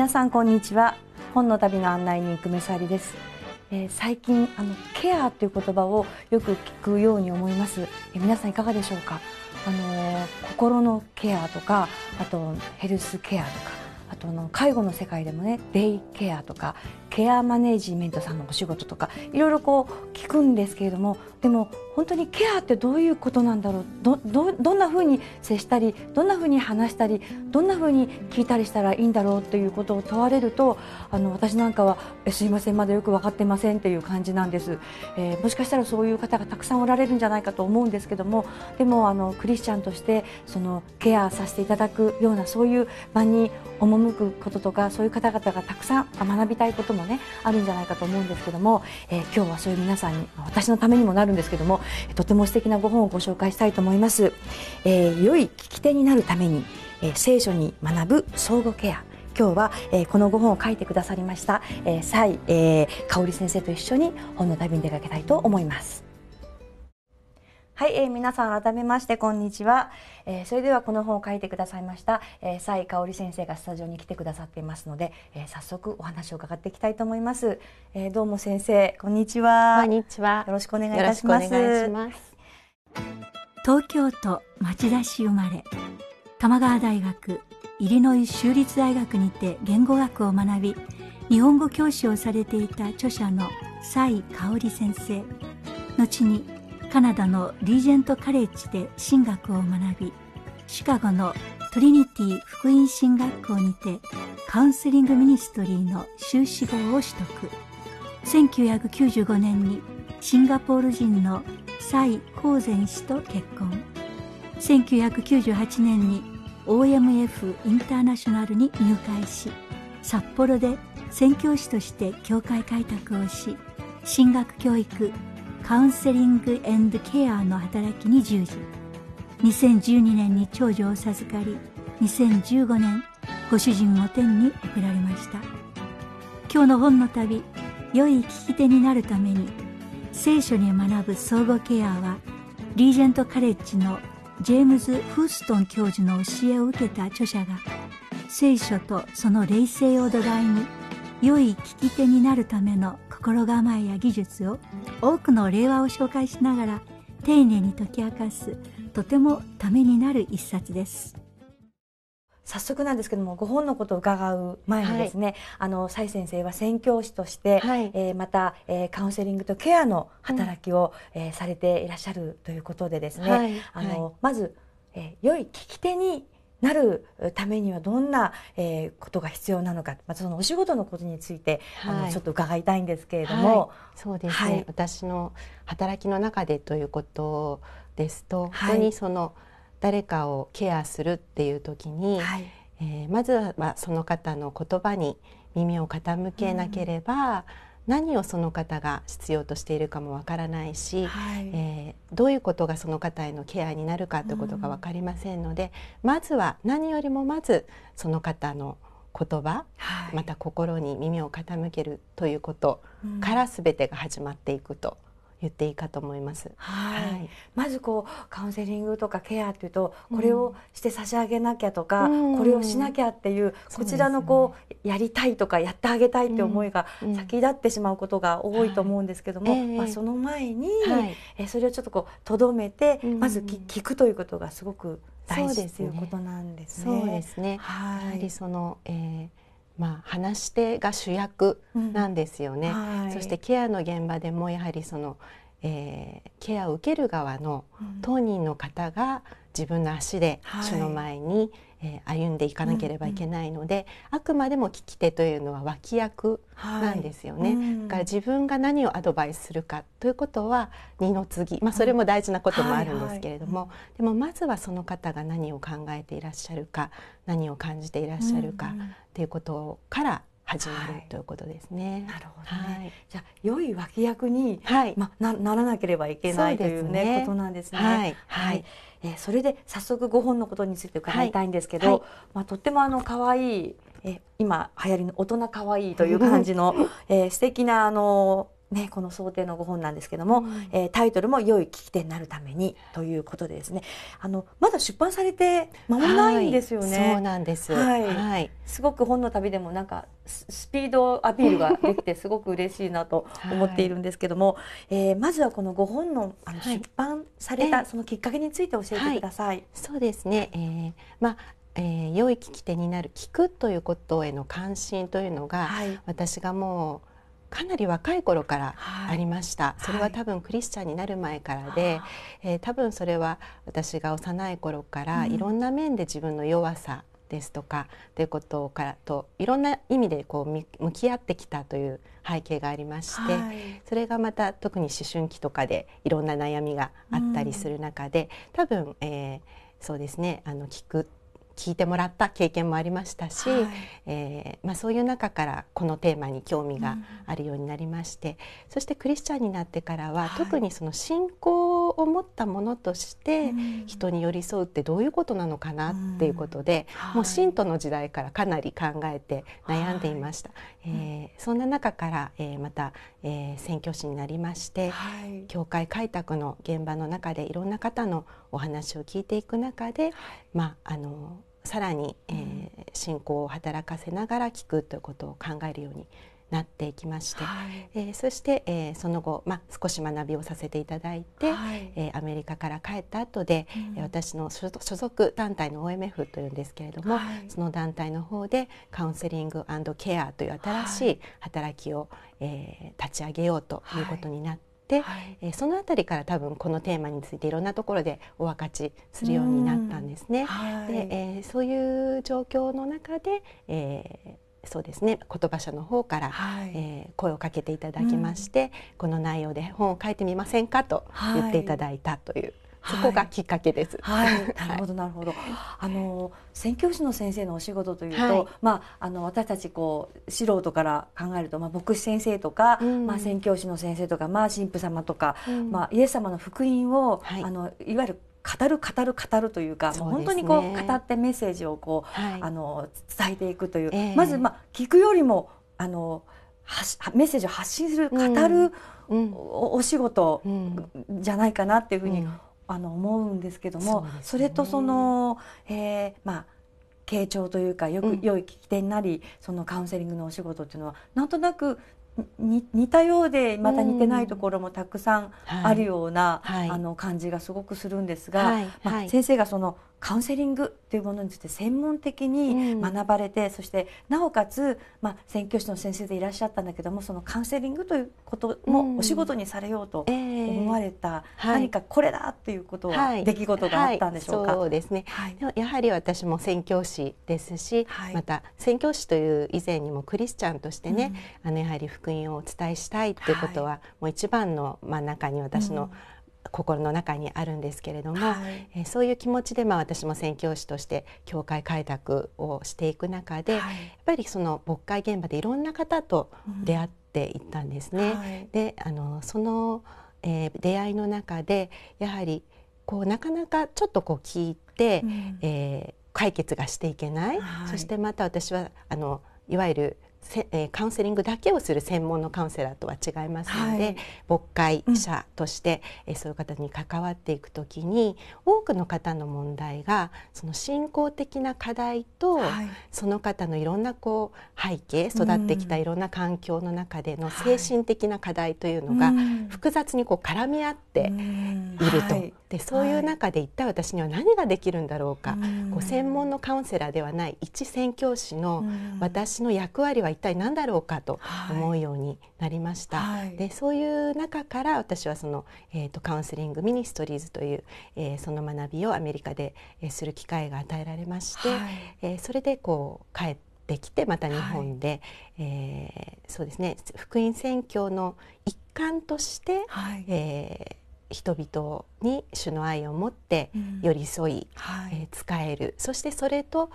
皆さんこんにちは本の旅の案内人久米さりです、えー、最近あのケアという言葉をよく聞くように思います、えー、皆さんいかがでしょうかあのー、心のケアとかあとヘルスケアとかあとの介護の世界でもねデイケアとかケアマネジメントさんのお仕事とかいろいろこう聞くんですけれどもでも本当にケアってどういうことなんだろうどどどんなふうに接したりどんなふうに話したりどんなふうに聞いたりしたらいいんだろうということを問われるとあの私なんかは「すいませんまだよく分かってません」という感じなんです、えー、もしかしたらそういう方がたくさんおられるんじゃないかと思うんですけどもでもあのクリスチャンとしてそのケアさせていただくようなそういう場に赴くこととかそういう方々がたくさん学びたいことももねあるんじゃないかと思うんですけども、えー、今日はそういう皆さんに私のためにもなるんですけどもとても素敵なご本をご紹介したいと思います、えー、良い聞き手になるために、えー、聖書に学ぶ相互ケア今日は、えー、このご本を書いてくださりました、えー、蔡、えー、香織先生と一緒に本の旅に出かけたいと思いますはい、えー、皆さん改めましてこんにちは、えー、それではこの本を書いてくださいました、えー、蔡香織先生がスタジオに来てくださっていますので、えー、早速お話を伺っていきたいと思います、えー、どうも先生こんにちはこんにちはよろしくお願いいたします東京都町田市生まれ玉川大学イリノイ州立大学にて言語学を学び日本語教師をされていた著者の蔡香織先生後にカナダのリージェントカレッジで神学を学びシカゴのトリニティ福音神学校にてカウンセリングミニストリーの修士号を取得1995年にシンガポール人のサイ・コーゼン氏と結婚1998年に OMF インターナショナルに入会し札幌で宣教師として教会開拓をし神学教育カウンセリングケアの働きに従事2012年に長女を授かり2015年ご主人を天に贈られました今日の本の旅良い聞き手になるために聖書に学ぶ相互ケアはリージェントカレッジのジェームズ・フーストン教授の教えを受けた著者が聖書とその霊性を土台に良い聞き手になるための心構えや技術を多くの令和を紹介しながら丁寧に解き明かすとてもためになる一冊です早速なんですけどもご本のことを伺う前にですね、はい、あの蔡先生は宣教師として、はい、えー、また、えー、カウンセリングとケアの働きを、うん、えー、されていらっしゃるということでですね、はい、あの、はい、まず、えー、良い聞き手になるためにはどんな、えことが必要なのか、まあ、そのお仕事のことについて、はい、あのちょっと伺いたいんですけれども、はい、そうですね、はい、私の働きの中でということですと、本当にその誰かをケアするっていう時に、はい、えー、まずは、まあ、その方の言葉に耳を傾けなければ、うん何をその方が必要としているかもわからないし、はい、えー、どういうことがその方へのケアになるかということが分かりませんので、うん、まずは何よりもまずその方の言葉、はい、また心に耳を傾けるということからすべてが始まっていくと。うん言っていいかと思います。はい、はい、まずこうカウンセリングとかケアっていうと、これをして差し上げなきゃとか、うん、これをしなきゃっていう、うん、こちらのこう、ね、やりたいとかやってあげたいって思いが先立ってしまうことが多いと思うんですけども、はい、まあ、その前に、はい、えそれをちょっとこうとどめて、まず聞くということがすごく大事ということなんですね。そうですね。すねはい、やはりその、えーまあ、話し手が主役なんですよね、うんはい、そしてケアの現場でもやはりその、えー、ケアを受ける側の当人の方が自分の足で主の前に、うんえー、歩んでいかなければいけないので、うんうん、あくまでも聞き手というのは脇役なんですよね、はいうん、だから自分が何をアドバイスするかということは二の次、まあ、それも大事なこともあるんですけれども、でもまずはその方が何を考えていらっしゃるか何を感じていらっしゃるかということから始める、ということですね。なるほどね。はい、じゃあ良い脇役に、はい、まなならなければいけない、というねことなんですね。はい、はいえー、それで早速5本のことについて伺いたいんですけど、まあ、とってもあの可愛いえ今流行りの大人可愛いという感じの、えー、素敵なあのね、この想定の5本なんですけども、うん、えー、タイトルも「良い聞き手になるために」ということでですねあのまだ出版されて間もないんですよね。はい、そうなんです、はい、はい、すごく本の旅でもなんかスピードアピールができてすごく嬉しいなと思っているんですけども、はい、えー、まずはこの5本のあの出版されたそのきっかけについて教えてください。はい、そうですね、えーまあえー、良い聞き手になる聞くということへの関心というのが、はい、私がもうかなり若い頃からありました、はい、それは多分クリスチャンになる前からで、はい、えー、多分それは私が幼い頃からいろんな面で自分の弱さですとかということからといろんな意味でこう向き合ってきたという背景がありまして、はい、それがまた特に思春期とかでいろんな悩みがあったりする中で、うん、多分、えー、そうですねあの聞く聞いてもらった経験もありましたし、はい、えー、まあ、そういう中からこのテーマに興味があるようになりまして、うん、そしてクリスチャンになってからは、はい、特にその信仰を持ったものとして、人に寄り添うってどういうことなのかなっていうことで、うんはい、もう信徒の時代からかなり考えて悩んでいました。えー、そんな中から、えー、また、えー、宣教師になりまして、教会開拓の現場の中でいろんな方のお話を聞いていく中で、まああのさらに、えー、信仰を働かせながら聞くということを考えるようになっていきまして、はい、えー、そして、えー、その後、まあ、少し学びをさせていただいて、はい、えー、アメリカから帰った後で、うん、私の所属団体の OMF というんですけれども、はい、その団体の方でカウンセリングケアという新しい働きを、はい、えー、立ち上げようということになって、て、はい、えその辺りから多分このテーマについていろんなところでお分かちするようになったんですね。はい、でえー、そういう状況の中で、えーそうですね言葉社の方から、はい、えー、声をかけていただきまして、うん、この内容で本を書いてみませんかと言っていただいたという、はそこがきっかけです。はい、なるほどなるほど。あの宣教師の先生のお仕事というと、まああの私たちこう素人から考えると、まあ牧師先生とか、まあ宣教師の先生とか、まあ神父様とか、まあイエス様の福音を、あのいわゆる語る語る語るというか、うね、本当にこう語ってメッセージをこう、はい、あの伝えていくという、えー、まずまあ聞くよりもあのはしメッセージを発信する語る、うん、お仕事じゃないかなっていうふうにあの思うんですけどもそ、ね,、れとその、えー、まあ傾聴というかよく、良い聞き手になりそのカウンセリングのお仕事っていうのはなんとなくに似たようでまた似てないところもたくさんあるような、うんはい、あの感じがすごくするんですが、はいまあ、先生がそのカウンセリングというものについて専門的に学ばれて、うん、そしてなおかつ、まあ、宣教師の先生でいらっしゃったんだけどもそのカウンセリングということもお仕事にされようと思われた、うん、何かこれだということは、はい、出来事があったんでしょうか、はいはい、そうですね、でもやはり私も宣教師ですし、また宣教師という以前にもクリスチャンとしてね、うん、あのやはり福音をお伝えしたいということは、もう一番の、まあ、中に私の、うん心の中にあるんですけれども、はい、えそういう気持ちで、まあ、私も宣教師として教会開拓をしていく中で、はい、やっぱりその牧会現場でいろんな方と出会っていったんですね。うんはい、であのその、えー、出会いの中でやはりこうなかなかちょっとこう聞いて、うん、えー、解決がしていけない、そしてまた私はあのいわゆるえカウンセリングだけをする専門のカウンセラーとは違いますので、はい、牧会者として、え、うん、そういう方に関わっていくときに多くの方の問題がその信仰的な課題と、はい、その方のいろんなこう背景育ってきたいろんな環境の中での精神的な課題というのが複雑にこう絡み合っていると。でそういう中で一体私には何ができるんだろうか、こう専門のカウンセラーではない一宣教師の私の役割は一体何だろうかと思うようになりました。はい、でそういう中から私はその、えーと、カウンセリングミニストリーズという、えー、その学びをアメリカで、えー、する機会が与えられまして、はい、えー、それでこう帰ってっきてまた日本で、はい、えー、そうですね福音宣教の一環として、はい、えー人々に主の愛を持って寄り添い、うんはい、えー、使えるそしてそれと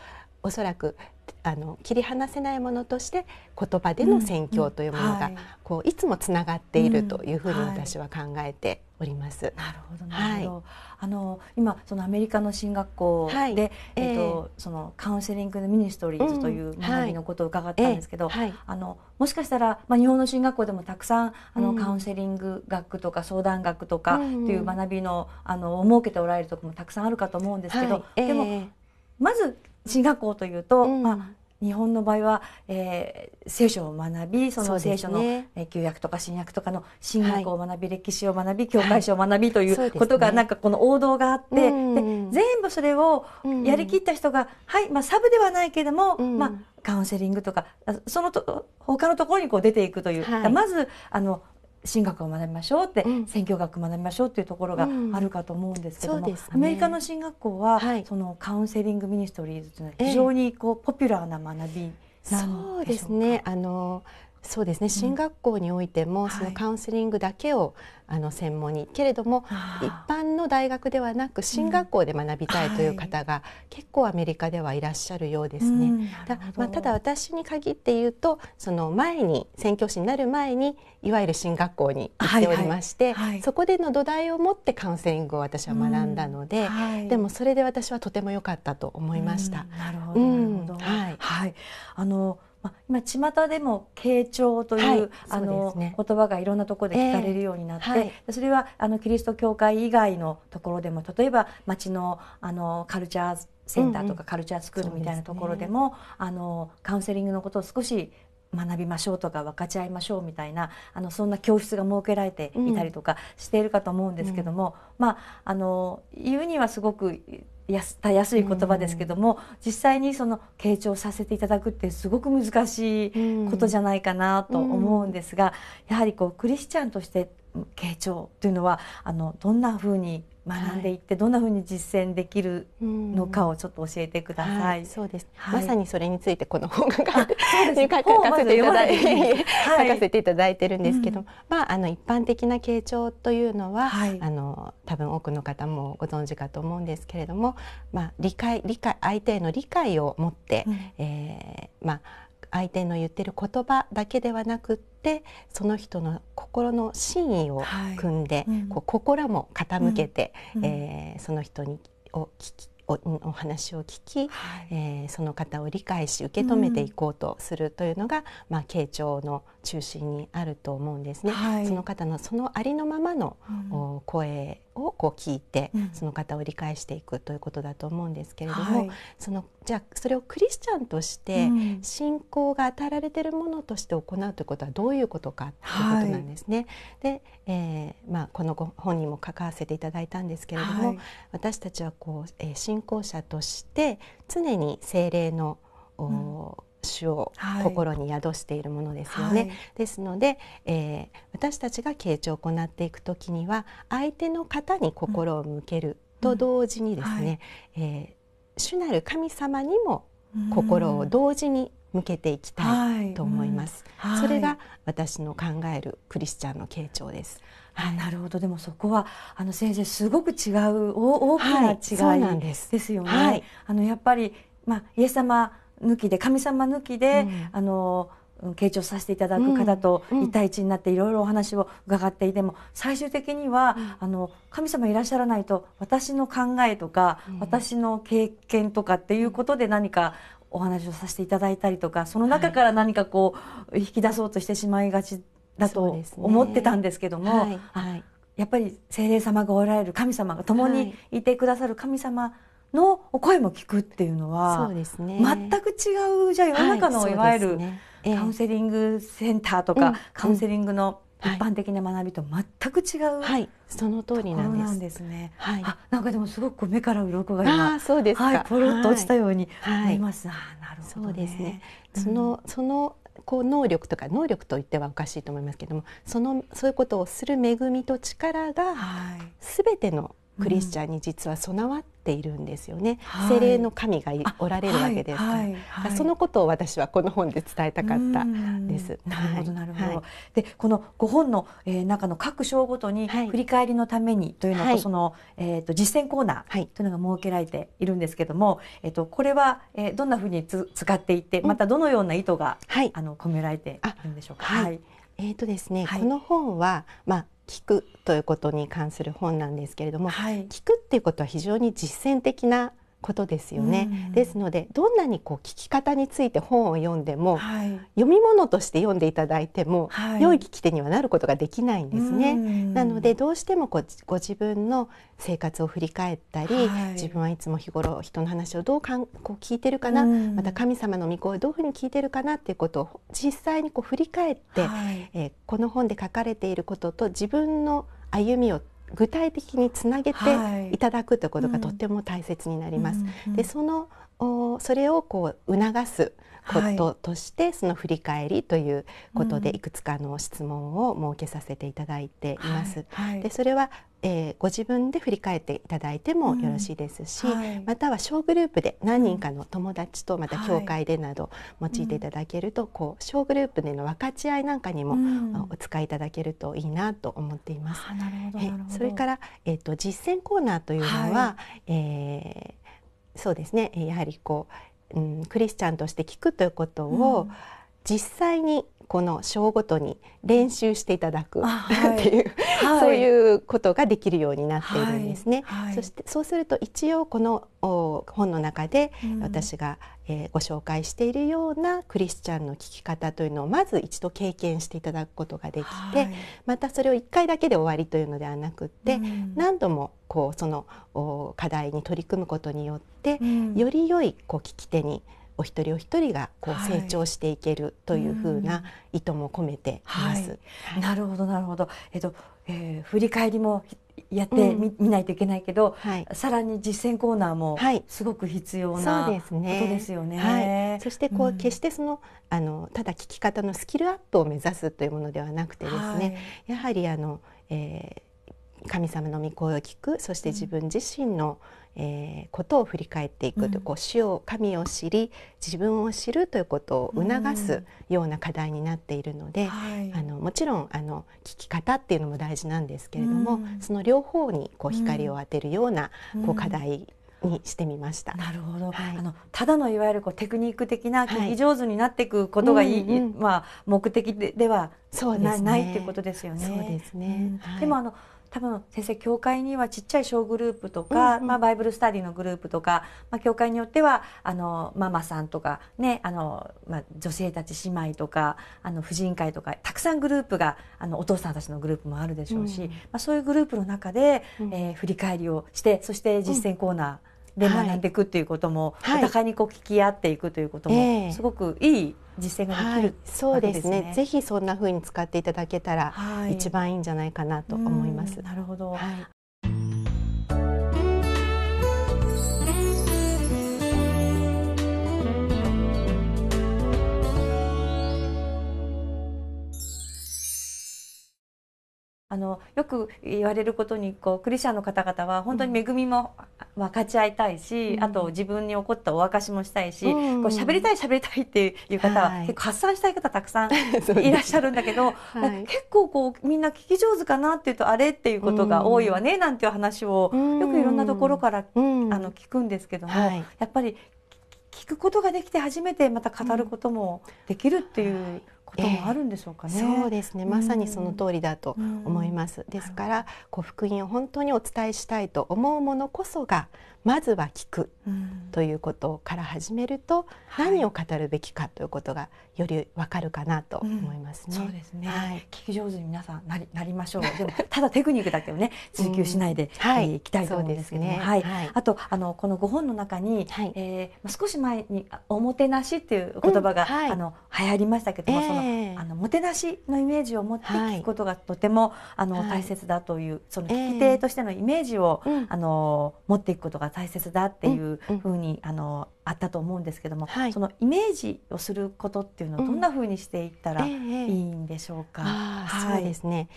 おそらくあの切り離せないものとして言葉での宣教というものが、こういつもつながっているというふうに私は考えております。なるほどなるほど。あの今そのアメリカの進学校で、えっ、と、そのカウンセリングのミニストリーズという学びのことを伺ったんですけど、あのもしかしたらまあ日本の進学校でもたくさんあの、カウンセリング学とか相談学とかっていう学びの、あの設けておられるところもたくさんあるかと思うんですけど、でもまず進学校というと、まあ日本の場合は、えー、聖書を学びその聖書の、ねえー、旧約とか新約とかの進学校を学び、はい、歴史を学び教会史を学びということが、ね、なんかこの王道があって、うん、で全部それをやりきった人が、うん、はいまあサブではないけれども、うん、まあカウンセリングとかそのと他のところにこう出ていくという、はい、まずあの神学を学びましょうって、うん、学学びましょうっていうところがあるかと思うんですけども、うんね、アメリカの進学校は、はい、そのカウンセリングミニストリーズというのは非常にこう、えー、ポピュラーな学びなんでしょうか。そうですねあのそうですね進学校においても、そのカウンセリングだけをあの専門にけれども一般の大学ではなく進学校で学びたいという方が結構アメリカではいらっしゃるようですね。だまあ、ただ私に限って言うとその前に宣教師になる前にいわゆる進学校に行っておりまして、そこでの土台を持ってカウンセリングを私は学んだので、でもそれで私はとても良かったと思いました。なるほど、はい、はい、あのま今巷でも傾聴というはい、あの、言葉がいろんなところで聞かれるようになって、えーはい、それはあのキリスト教会以外のところでも例えば町のあのカルチャーセンターとかカルチャースクールみたいなところでも、うんうんね、あのカウンセリングのことを少し学びましょうとか分かち合いましょうみたいなあのそんな教室が設けられていたりとかしているかと思うんですけども、うん、まああの言うにはすごくたやすい言葉ですけども、うん、実際にその傾聴させていただくってすごく難しいことじゃないかなと思うんですが、やはりこうクリスチャンとして傾聴というのはあのどんなふうに学んでいってどんなふうに実践できるのかをちょっと教えてください。はい、そうです、はい、まさにそれについてこの本が書かせていただいて、書かせていただいてるんですけど、うん、まああの一般的な傾聴というのは、はい、あの多分多くの方もご存知かと思うんですけれども、まあ理解理解相手への理解を持って、うん、えー、まあ相手の言ってる言葉だけではなくってその人の心の真意を組んで、はいうん、こう心も傾けて、うん、えー、その人にを聞きおお話を聞き、はい、えー、その方を理解し受け止めていこうとするというのが、うん、まあ、傾聴の中心にあると思うんですね。はい、その方のそのありのままの、うん、声をこう聞いて、その方を理解していくということだと思うんですけれども、はい、そのじゃあそれをクリスチャンとして信仰が与えられているものとして行うということはどういうことかということなんですね。はい、で、えーまあ、このご本にも書かせていただいたんですけれども、はい、私たちはこう、えー、信仰者として常に精霊の、うん、主を心に宿しているものですよね。はい、ですので、えー、私たちが傾聴を行っていく時には相手の方に心を向けると同時にですね、うんうんはい、えー、主なる神様にも心を同時に向けていきたいと思います。はいうんはい、それが私の考えるクリスチャンの傾聴です。はい、なるほどでもそこはあの先生すごく違う大きな違い、ですよね。あのやっぱりまあイエス様抜きで神様抜きで、うん、あの傾聴させていただく方と一対一になっていろいろお話を伺っていても最終的にはあの神様いらっしゃらないと私の考えとか私の経験とかっていうことで何かお話をさせていただいたりとかその中から何かこう引き出そうとしてしまいがちだと思ってたんですけども、はい、やっぱり精霊様がおられる神様が共にいてくださる神様のお声も聞くっていうのはそうです、ね、全く違うじゃあ世の中のいわゆるカウンセリングセンターとか、カウンセリングの一般的な学びと全く違う、はい、その通りなんですね。はい、あなんかでもすごく目から鱗が今そうですはい、ポロッと落ちたように思います。はい、なるほど、そうですね。その、そのこう能力とか能力と言ってはおかしいと思いますけどもそのそういうことをする恵みと力がすべてのクリスチャンに実は備わっているんですよね、うん、精霊の神がおられるわけですからはいはいはい、そのことを私はこの本で伝えたかったです。なるほどなるほど、でこの5本の、えー、中の各章ごとに振り返りのためにというのと、その、えーと、実践コーナーというのが設けられているんですけども、えーと、これは、えー、どんなふうにつ使っていてまたどのような意図が、はい、あの込められているんでしょうか。はいえーとですね、はい、この本は、まあ、聞くということに関する本なんですけれども、はい、聞くっていうことは非常に実践的なことですよね。うん、ですのでどんなにこう聞き方について本を読んでも、はい、読み物として読んでいただいても、はい、良い聞き手にはなることができないんですね。うん、なのでどうしてもこうご自分の生活を振り返ったり、はい、自分はいつも日頃人の話をどうかんこう聞いてるかな、うん、また神様の御声をどういうふうに聞いてるかなっていうことを実際にこう振り返って、えー、この本で書かれていることと自分の歩みを具体的につなげていただくということがとっても大切になります。でそのそれをこう促すこととして、その振り返りということでいくつかの質問を設けさせていただいています。でそれはえー、ご自分で振り返っていただいてもよろしいですし、うんはい、または小グループで何人かの友達とまた教会でなど用いていただけると、はい、こう小グループでの分かち合いなんかにも、うん、お使いいただけるといいなと思っています。えそれから、えーと、実践コーナーというのは、はい、えー、そうですねやはりこううん、クリスチャンとして聞くということを実際にこの章ごとに練習していただく、っていう、はい、そういうことができるようになっているんですね。はい、そしてそうすると一応この本の中で私が、うん、えー、ご紹介しているようなクリスチャンの聞き方というのをまず一度経験していただくことができて、またそれを1回だけで終わりというのではなくって、うん、何度もこうその課題に取り組むことによって、うん、より良いこう聞き手にお一人お一人がこう成長していけるというふうな意図も込めています。はい、なるほどなるほど。えっと、えー、振り返りもやってみ、うん、ないといけないけど、はい、さらに実践コーナーもすごく必要な、はい、ことですよね。はい、そしてこう、うん、決してそのあのただ聞き方のスキルアップを目指すというものではなくてですね、やはりあの、えー、神様の御声を聞くそして自分自身の、うんえー、ことを振り返っていくと、うん、こう主を神を知り自分を知るということを促すような課題になっているので、うんはい、あのもちろんあの聞き方っていうのも大事なんですけれども、うん、その両方にこう光を当てるような、こう課題にしてみました。なるほど。はい、あのただのいわゆるこうテクニック的な聞き上手になっていくことがいい、はいうんうん、まあ目的でではない、ね、ないっていうことですよね。そうですね。でもあの。多分先生教会にはちっちゃい小グループとか、うんうん、まあ、バイブルスタディのグループとか、まあ、教会によってはあのママさんとか、ねあのまあ、女性たち姉妹とかあの婦人会とかたくさんグループがあのお父さんたちのグループもあるでしょうし、うん、まあ、そういうグループの中で、うん、えー、振り返りをしてそして実践コーナーで学んでいくっていうことも、はい、お互いにこう聞き合っていくということも、すごくいい実践ができる、はい、そうですね、ね、ぜひそんなふうに使っていただけたら、一番いいんじゃないかなと思います。なるほど、あのよく言われることにこうクリシャンの方々は本当に恵みも分かち合いたいし、うん、あと自分に起こったお明かしもしたいし、うん、こう喋りたい喋りたいっていう方は、結構発散したい方たくさん いらっしゃるんだけど、はい、結構こうみんな聞き上手かなっていうとあれっていうことが多いわね、なんていう話をよくいろんなところから、うん、あの聞くんですけども、はい、やっぱり聞くことができて初めてまた語ることもできるっていう。こともあるんでしょうかね、えー、そうですねまさにその通りだと思います、ですからこう福音を本当にお伝えしたいと思うものこそがまずは聞くということから始めると、何を語るべきかということがよりわかるかなと思いますね、うん、そうですね、はい、聞き上手に皆さんなりなりましょうでもただテクニックだけをね追求しないで、はい、いきたいと思うんですけども、ねはい、はい、あとあのこのご本の中に、はいえー、少し前におもてなしっていう言葉が、うんはい、あの流行りましたけども、えー、そのあのもてなしのイメージを持って聞くことがとても、あの大切だというその聞き手としてのイメージを、あの持っていくことが大切だっていうふうに、あのあったと思うんですけども、そのイメージをすることっていうのをどんなふうにしていったらいいんでしょうか。はい、そうですね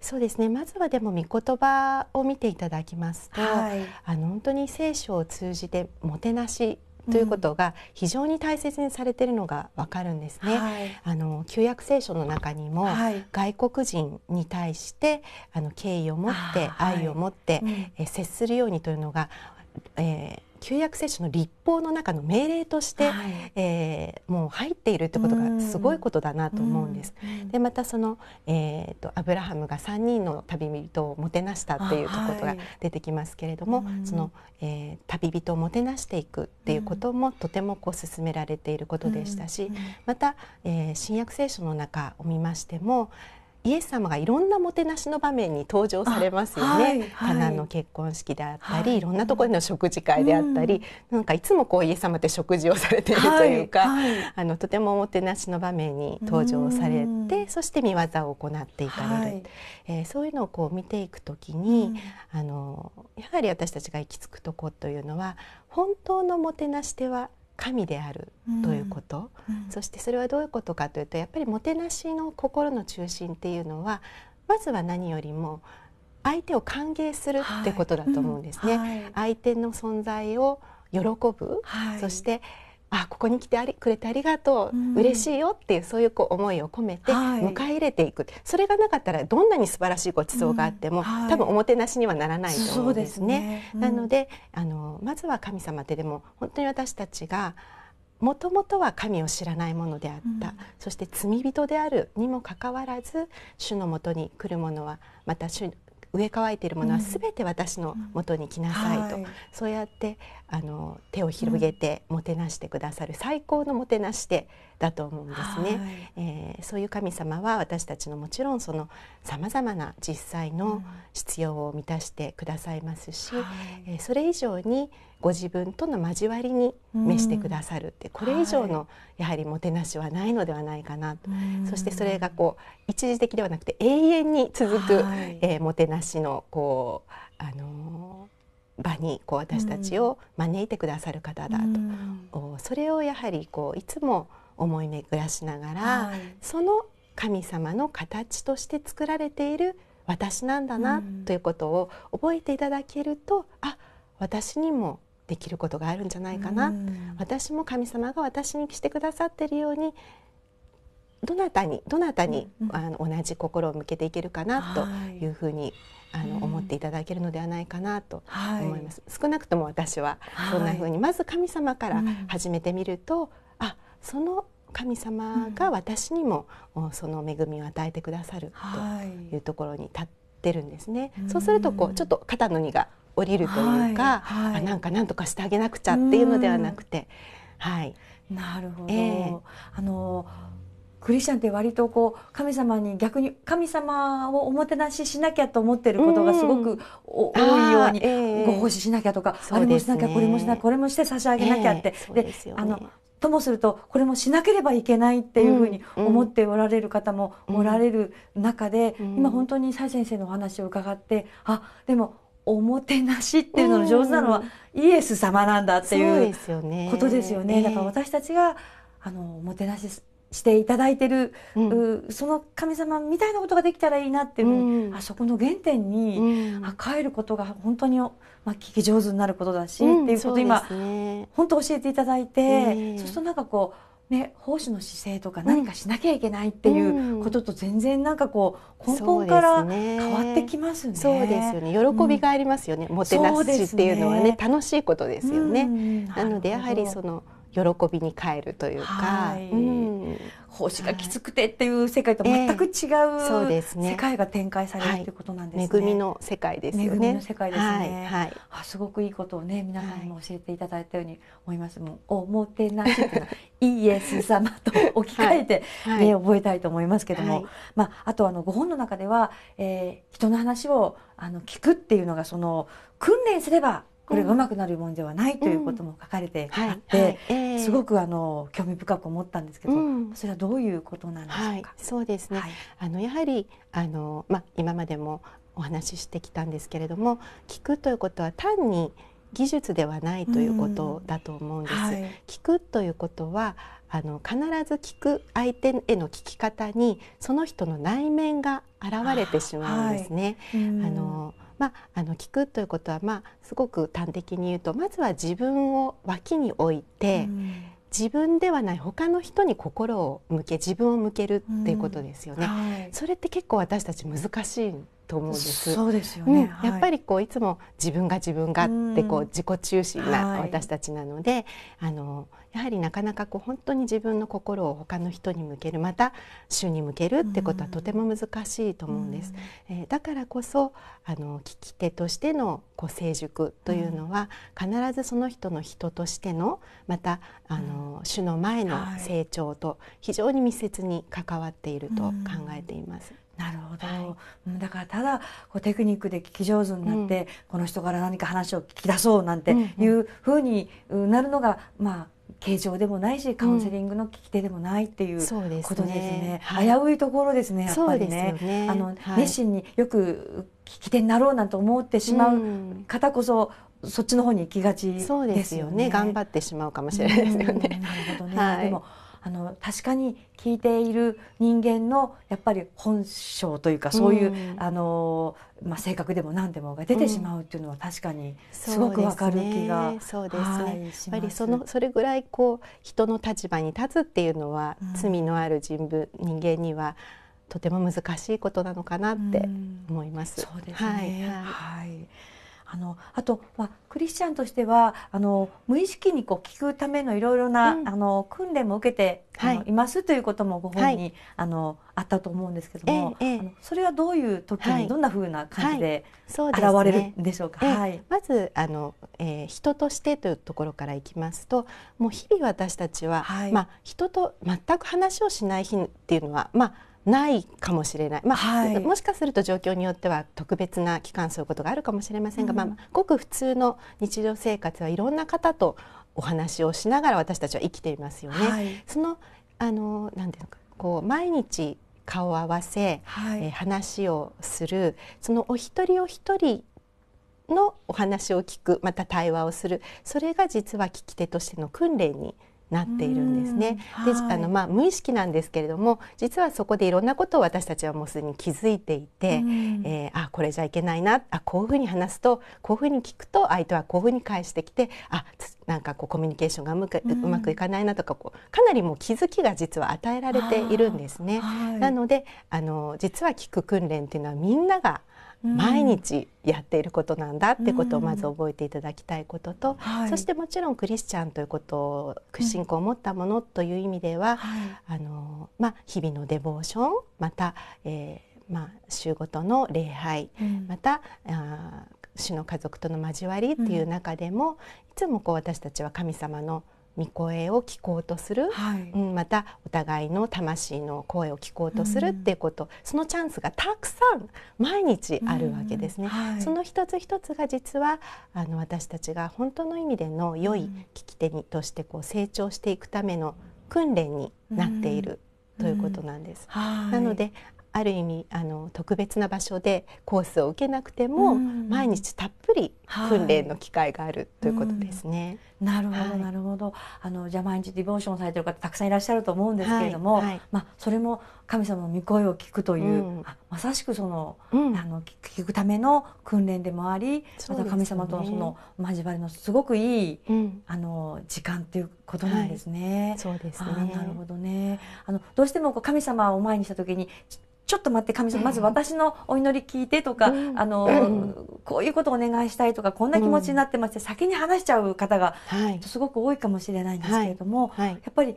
そうですねまずはでも御言葉を見ていただきますと、はい、あの本当に聖書を通じてもてなしということが非常に大切にされているのがわかるんですね。はい、あの旧約聖書の中にも、はい、外国人に対してあの敬意を持って愛を持って、え接するようにというのが、えー旧約聖書の立法の中の命令として、はい、えー、もう入っているってことがすごいことだなと思うんです。でまたその、えーと、アブラハムが3人の旅人をもてなしたっていうことが出てきますけれども、はい、その、えー、旅人をもてなしていくっていうこともとてもこう進められていることでしたし、また、えー、新約聖書の中を見ましても、イエス様がいろんなもてなしの場面に登場されますよね、はいはい、の結婚式であったり、はい、いろんなところでの食事会であったり、うん、なんかいつもこうイエス様って食事をされてるというか、はいはい、あのとてもおもてなしの場面に登場されて、うん、そして見業を行っていかれる、えー、そういうのをこう見ていくときに、うん、あのやはり私たちが行き着くとこというのは本当のもてなしでは神であるということ、うんうん、そしてそれはどういうことかというとやっぱりもてなしの心の中心っていうのはまずは何よりも相手を歓迎するってことだと思うんですね。はい、相手の存在を喜ぶ、はい、そして、あここに来てありくれてありがとう、うん、嬉しいよっていうそういうこう思いを込めて迎え入れていく、はい、それがなかったらどんなに素晴らしいごちそうがあっても、うんはい、多分おもてなしにはならないと思うんですね。すねうん、なのであのまずは神様ってでも本当に私たちがもともとは神を知らないものであった、うん、そして罪人であるにもかかわらず主のもとに来るものはまた主植え替えているものは全て私のもとに来なさいと、うんはい、そうやってあの手を広げてもてなしてくださる最高のもてなしでだと思うんですね、はい、えー、そういう神様は私たちのもちろんそのさまざまな実際の必要を満たしてくださいますし、うんはい、えー、それ以上にご自分との交わりに召してくださるって、これ以上のやはりもてなしはないのではないかなと、そしてそれがこう一時的ではなくて永遠に続く、はい、えー、もてなしのこうあのー、場にこう私たちを招いてくださる方だと、うん、それをやはりこういつも思い巡らしながら、はい、その神様の形として作られている私なんだな、うん、ということを覚えていただけるとあ私にもできることがあるんじゃないかな、うん、私も神様が私にしてくださってるようにどなたにどなたに、うん、あの同じ心を向けていけるかなというふうに、はい、あの思っていただけるのではないかなと思います、少なくとも私はそんなふうに、まず神様から始めてみると、その神様が私にも、その恵みを与えてくださるというところに立ってるんですね。はい、そうするとこうちょっと肩の荷が降りるというか、はいはい、なんか何とかしてあげなくちゃっていうのではなくて、はい。なるほど。えー、あのクリスチャンって割とこう神様に逆に神様をおもてなししなきゃと思ってることがすごく、多いように、ご奉仕しなきゃとか、あれもしなきゃこれもしなこれもして差し上げなきゃって、えー、で、ね、あのともするとこれもしなければいけないっていうふうに思っておられる方もおられる中で、今本当に蔡先生のお話を伺ってあでもおもてなしっていうのの上手なのはイエス様なんだっていうことですよね。だから私たちがあのおもてなししていただいてる、うん、その神様みたいなことができたらいいなっていう、うん、あそこの原点に、うん、帰ることが本当に、まあ、聞き上手になることだし、っていうことを今、ね、本当教えていただいて、えー、そうするとなんかこう、ね、奉仕の姿勢とか何かしなきゃいけないっていうことと全然なんかこう根本から変わってきますね。そうですよね。喜びがありますよね。もてなしっていうのはね、ね、楽しいことですよね。なのでやはりその。喜びに変えるというか、うん、奉仕がきつくてっていう世界と全く違う、そうですね、世界が展開される、ということなんですね。はい、恵みの世界ですよね。世界ですね、はい、はい、すごくいいことをね皆さんにも教えていただいたように思います。もうおもてなしっイエス様と置き換えてね、はい、覚えたいと思いますけども、まあ、あとあのご本の中では、えー、人の話をあの聞くっていうのがその訓練すればこれがうまくなるもんではないということも書かれてあって、すごくあの興味深く思ったんですけど、それはどういうことなんでしょうか。はい、そうですね。はい、あのやはりあのまあ今までもお話ししてきたんですけれども、聞くということは単に技術ではないということだと思うんです。うんはい、聞くということはあの必ず聞く相手への聞き方にその人の内面が現れてしまうんですね。あはい、あの。まあ、あの聞くということは、まあ、すごく端的に言うとまずは自分を脇に置いて、うん、自分ではない他の人に心を向け自分を向けるっていうことですよね。うんはい、それって結構私たち難しいと思うんです。そうですよね、うん、やっぱりこういつも自分が自分がってこう自己中心な私たちなので、あのやはりなかなかこう本当に自分の心を他の人に向けるまた主に向けるってことはとても難しいと思うんです。えー、だからこそあの聞き手としてのこう成熟というのは、必ずその人の人としてのまたあの、主の前の成長と非常に密接に関わっていると考えています。なるほど、はい、だからただこうテクニックで聞き上手になって、うん、この人から何か話を聞き出そうなんていうふうになるのが、うんうん、まあ形状でもないしカウンセリングの聞き手でもないっていうことですねうんすね、危ういところですねやっぱりね、ね、あの、はい、熱心によく聞き手になろうなんて思ってしまう方こそ、そっちの方に行きがちですよね、ね、頑張ってしまうかもしれないですよね、なるほどね、はい、でもあの確かに聞いている人間のやっぱり本性というかそういう、うん、あのまあ、性格でも何でもが出てしまうっていうのは確かにすごくわかる気が、そうですね、やっぱりそのそれぐらいこう人の立場に立つっていうのは、罪のある人物人間にはとても難しいことなのかなって思います。そうですね、はい、はいあのあと、まあ、クリスチャンとしてはあの無意識にこう聞くためのいろいろな、うん、あの訓練も受けて、はい、いますということもご本人はい、あのあったと思うんですけども、ええそれはどういう時に、はい、どんなふうな感じで現れるんでしょうか。はい、ねまずあの、えー、人としてというところからいきますともう日々私たちは、まあ、人と全く話をしない日っていうのは、まあないかもしれない、まあ、はい、もしかすると状況によっては特別な期間そういうことがあるかもしれませんが、うん、まあ、ごく普通の日常生活はいろんな方とお話をしながら私たちは生きていますよね。はい、そのあのなんていうかこう毎日顔を合わせ、はい、え話をするそのお一人お一人のお話を聞くまた対話をするそれが実は聞き手としての訓練になっているんですね。で、あのまあ無意識なんですけれども、実はそこでいろんなことを私たちはもうすでに気づいていて、えー、あこれじゃいけないな、あこういうふうに話すと、こういうふうに聞くと相手はこういうふうに返してきて、あなんかこうコミュニケーションがうまく,、うまくいかないなとかこうかなりもう気づきが実は与えられているんですね。はい、なのであの実は聞く訓練っていうのはみんなが毎日やっていることなんだってことをまず覚えていただきたいことと、はい、そしてもちろんクリスチャンということを信仰を持ったものという意味では、はい、あのまあ、日々のデボーションまた、えー、まあ、週ごとの礼拝、うん、またあ主の家族との交わりっていう中でも、うん、いつもこう私たちは神様の「御声を聞こうとする、はいうん、またお互いの魂の声を聞こうとするっていうこと、うん、そのチャンスがたくさん毎日あるわけですね。うんはい、その一つ一つが実はあの私たちが本当の意味での良い聞き手にとしてこう成長していくための訓練になっているということなんです。なのである意味あの特別な場所でコースを受けなくても、毎日たっぷり訓練の機会があるということですね。なるほど、なるほど。あのじゃあ毎日ディボーションされてる方たくさんいらっしゃると思うんですけれども、まあそれも神様の御声を聞くという、まさしくその、あの聞くための訓練でもあり、また神様とのその交わりのすごくいい、あの時間ということなんですね。そうですね。なるほどね。あのどうしてもこう神様を前にした時にちょっと待って神様まず私のお祈り聞いてとか、あの、こういうことお願いしたいとかこんな気持ちになってまして、先に話しちゃう方がすごく多いかもしれないんですけれども、やっぱり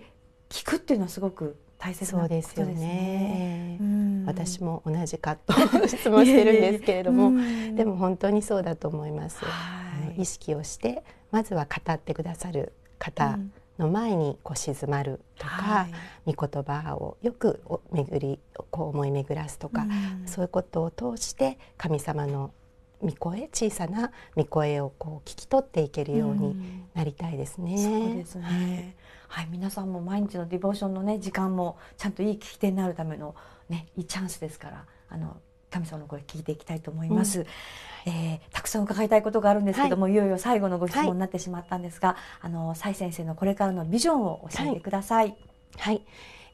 聞くっていうのはすごく大切なですよね。私も同じかと質問してるんですけれども、でも本当にそうだと思います。意識をしてまずは語ってくださる方の前にこう静まるとか、御言葉をよく巡りこう思い巡らすとか、そういうことを通して神様の御声小さな御声をこう聞き取っていけるようになりたいですね。うん、そうですね。はい、皆さんも毎日のディボーションのね時間もちゃんといい聞き手になるためのねいいチャンスですから、あの神様の声聞いていきたいと思います、うん、えー、たくさん伺いたいことがあるんですけども、はい、いよいよ最後のご質問になってしまったんですが、はい、あの蔡先生のこれからのビジョンを教えてください。はい、はい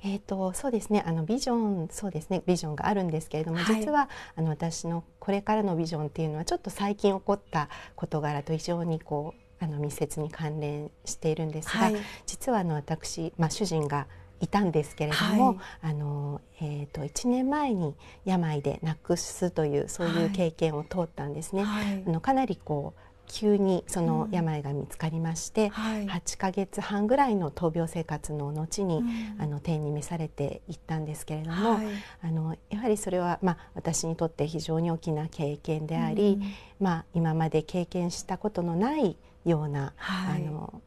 えーと、そうですねあのビジョンそうですねビジョンがあるんですけれども、はい、実はあの私のこれからのビジョンっていうのはちょっと最近起こった事柄と非常にこうあの密接に関連しているんですが、はい、実はあの私、まあ、主人がいたんですけれども、はい、あのえーと、と1年前に病でなくすというそういう経験を通ったんですね。はい、あのかなりこう急にその病が見つかりまして、うんはい、8ヶ月半ぐらいの闘病生活の後に、うん、あの天に召されていったんですけれども、はい、あのやはりそれは、まあ、私にとって非常に大きな経験であり、うん、まあ、今まで経験したことのないような、はい、あの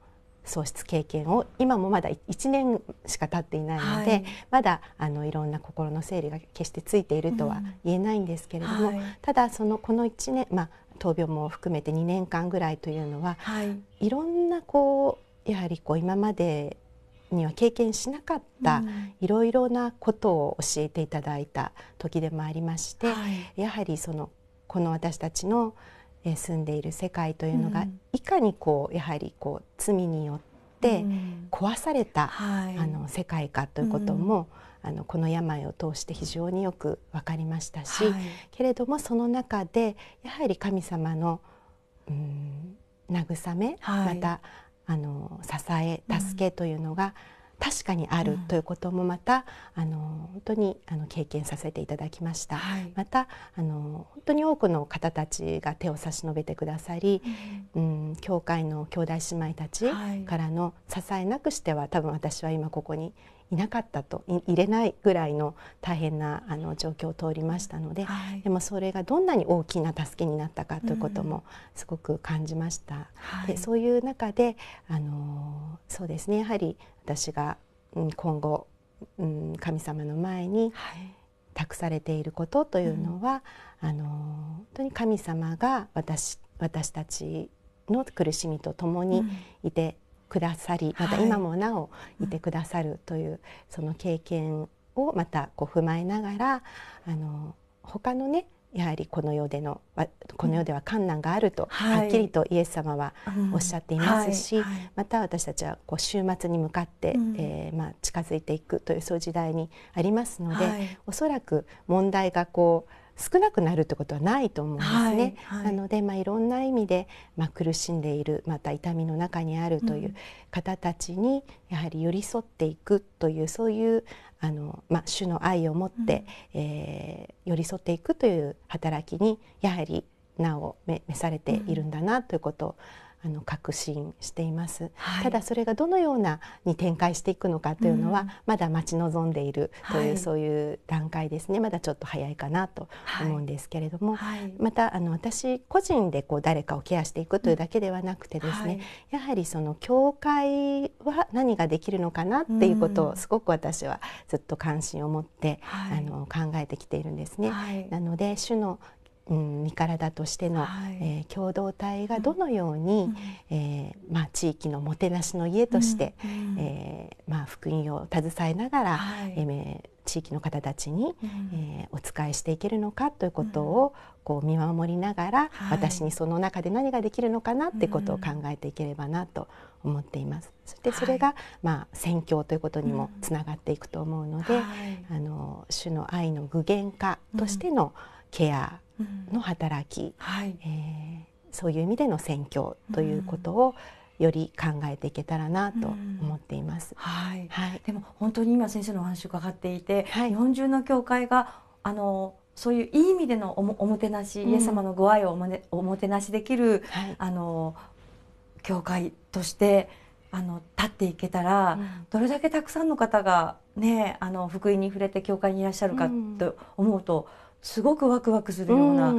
喪失経験を今もまだ1年しか経っていないので、はい、まだあのいろんな心の整理が決してついているとは言えないんですけれども、うんはい、ただそのこの1年、まあ、闘病も含めて2年間ぐらいというのは、はい、いろんなこうやはりこう今までには経験しなかったいろいろなことを教えていただいた時でもありまして、はい、やはりそのこの私たちの住んでいる世界というのが、いかにこうやはりこう罪によって壊された、あの世界かということも、あのこの病を通して非常によく分かりましたし、はい、けれどもその中でやはり神様のうん慰め、はい、またあの支え助けというのが、確かにあるということもまた、あの本当にあの経験させていただきました、はい、またあの本当に多くの方たちが手を差し伸べてくださり、うん、うん、教会の兄弟姉妹たちからの支えなくしては多分私は今ここにいなかったと入れないぐらいの大変なあの状況を通りましたので、はい、でもそれがどんなに大きな助けになったかということもすごく感じました。うん、でそういう中であのそうですねやはり私が今後、うん、神様の前に託されていることというのは、あの本当に神様が私私たちの苦しみとともにいて、うんくださりまた今もなおいてくださるという、その経験をまたこう踏まえながらあの他のねやはりこの世でのこの世では困難があると、はっきりとイエス様はおっしゃっていますし、また私たちはこう終末に向かって、えまあ、近づいていくというそういう時代にありますので、おそらく問題がこう少なくなるってことはないと思うんですね。はいはい、なので、まあ、いろんな意味で、まあ、苦しんでいるまた痛みの中にあるという方たちにやはり寄り添っていくというそういうあの、まあ、主の愛を持って、うん、えー、寄り添っていくという働きにやはりなお召されているんだなということを、うんあの確信しています、はい、ただそれがどのようなに展開していくのかというのは、うん、まだ待ち望んでいるという、はい、そういう段階ですねまだちょっと早いかなと思うんですけれども、はい、またあの私個人でこう誰かをケアしていくというだけではなくてですね、やはりその教会は何ができるのかなっていうことをすごく私はずっと関心を持って、あの考えてきているんですね。なので主のうん、身体としての、はい、えー、共同体がどのように、うん、えー、まあ、地域のもてなしの家として、うんえー、まあ、福音を携えながら、はい、えー、地域の方たちに、うん、えお仕えしていけるのかということを、こう見守りながら、はい、私にその中で何ができるのかなってことを考えていければなと思っています。そしてそれが、はい、まあ宣教ということにもつながっていくと思うので、あの主の愛の具現化としてのケア、の働き、はい、えー、そういう意味での宣教ということを、より考えていけたらなと思っています。はい、はい、でも本当に今先生のお話を伺っていて、はい、日本中の教会があのそういういい意味でのおもおもてなし、うん、イエス様のご愛をおも,、ね、おもてなしできる、はい、あの教会としてあの立っていけたら、うん、どれだけたくさんの方がねあの福音に触れて教会にいらっしゃるかと思うと、うんすごくワクワクするような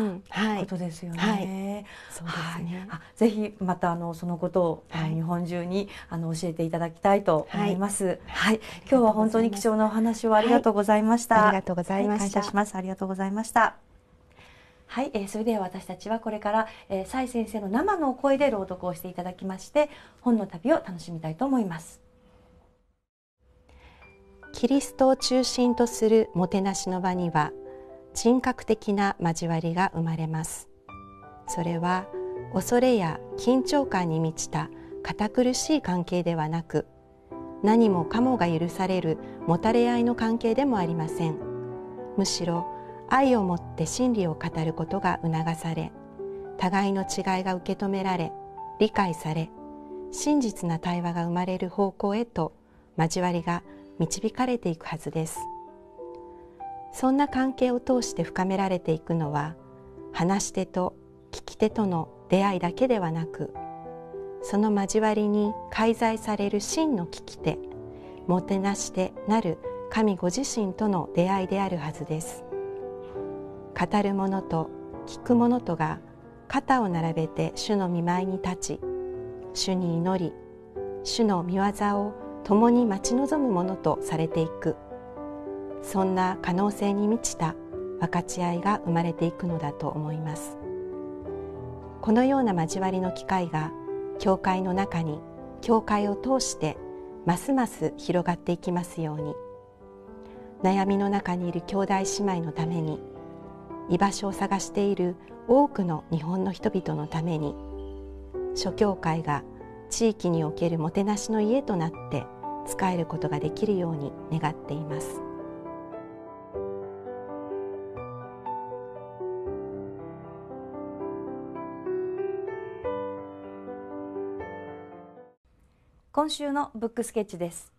ことですよね。はいはいそうですね、あ、ぜひまたあのそのことを、はい、日本中にあの教えていただきたいと思います。はい、はい、今日は本当に貴重なお話をありがとうございました。ありがとうございました。感謝します。ありがとうございました。はい、えー、それでは私たちはこれから、えー、蔡先生の生の声で朗読をしていただきまして本の旅を楽しみたいと思います。キリストを中心とするもてなしの場には人格的な交わりが生まれますそれは恐れや緊張感に満ちた堅苦しい関係ではなく何もかもが許されるもたれ合いの関係でもありませんむしろ愛を持って真理を語ることが促され互いの違いが受け止められ理解され真実な対話が生まれる方向へと交わりが導かれていくはずです。そんな関係を通して深められていくのは話し手と聞き手との出会いだけではなくその交わりに介在される真の聞き手もてなし手なる神ご自身との出会いであるはずです語る者と聞く者とが肩を並べて主の見舞いに立ち主に祈り主の御業を共に待ち望むものとされていくそんな可能性に満ちた分かち合いが生まれていくのだと思いますこのような交わりの機会が教会の中に教会を通してますます広がっていきますように悩みの中にいる兄弟姉妹のために居場所を探している多くの日本の人々のために諸教会が地域におけるもてなしの家となって仕えることができるように願っています。今週のブックスケッチです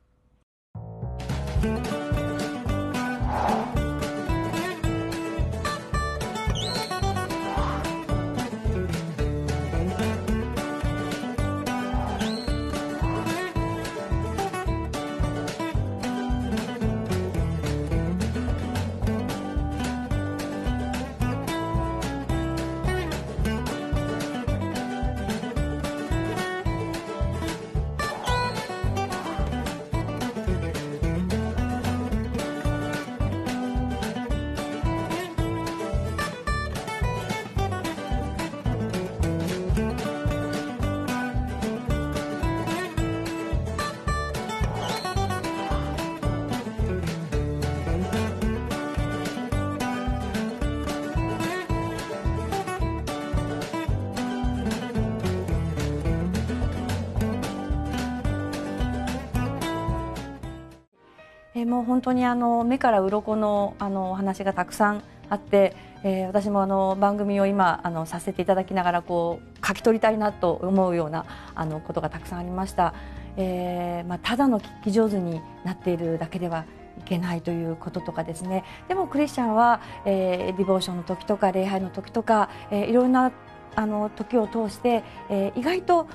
もう本当にあの目から鱗のあのお話がたくさんあって、えー、私もあの番組を今あのさせていただきながらこう書き取りたいなと思うようなあのことがたくさんありました、えーまあ、ただの聞き上手になっているだけではいけないということとかですねでもクリスチャンは、えー、ディボーションの時とか礼拝の時とか、えー、いろんなあの時を通して、えー、意外と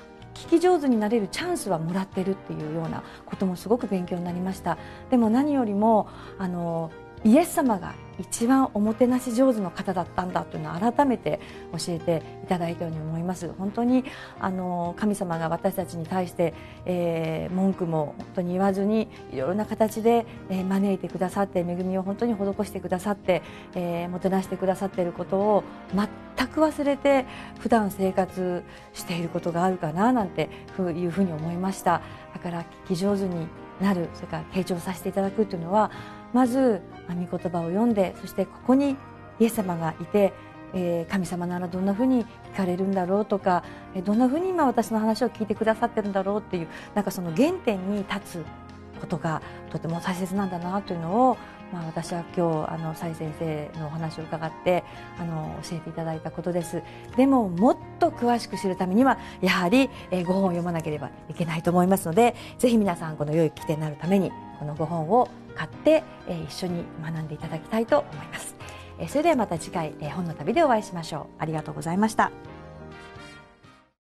聞き上手になれるチャンスはもらってるっていうようなこともすごく勉強になりました。でも何よりもあのイエス様が一番おもてなし上手の方だったんだというのを改めて教えていただいたように思います本当にあの神様が私たちに対して、えー、文句も本当に言わずにいろいろな形で、えー、招いてくださって恵みを本当に施してくださって、えー、もてなしてくださっていることを全く忘れて普段生活していることがあるかななんていうふうに思いましただから聞き上手になるそれから成長させていただくというのはまず御言葉を読んでそしてここにイエス様がいて、えー、神様ならどんなふうに聞かれるんだろうとか、えー、どんなふうに今私の話を聞いてくださってるんだろうっていうなんかその原点に立つことがとても大切なんだなというのを、まあ、私は今日あの蔡先生のお話を伺ってあの教えていただいたことですでももっと詳しく知るためにはやはり、えー、ご本を読まなければいけないと思いますのでぜひ皆さんこの良い規定になるためにこのご本を買って、え一緒に学んでいただきたいと思います。えそれではまた次回、え本の旅でお会いしましょう。ありがとうございました。